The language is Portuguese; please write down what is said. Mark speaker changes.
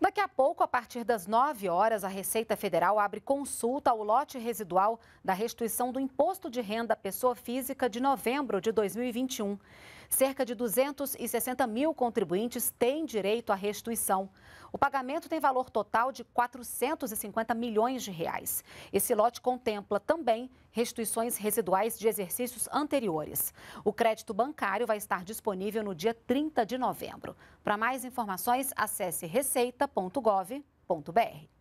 Speaker 1: Daqui a pouco, a partir das 9 horas, a Receita Federal abre consulta ao lote residual da restituição do Imposto de Renda à Pessoa Física de novembro de 2021 cerca de 260 mil contribuintes têm direito à restituição. O pagamento tem valor total de 450 milhões de reais. Esse lote contempla também restituições residuais de exercícios anteriores. O crédito bancário vai estar disponível no dia 30 de novembro. Para mais informações, acesse receita.gov.br.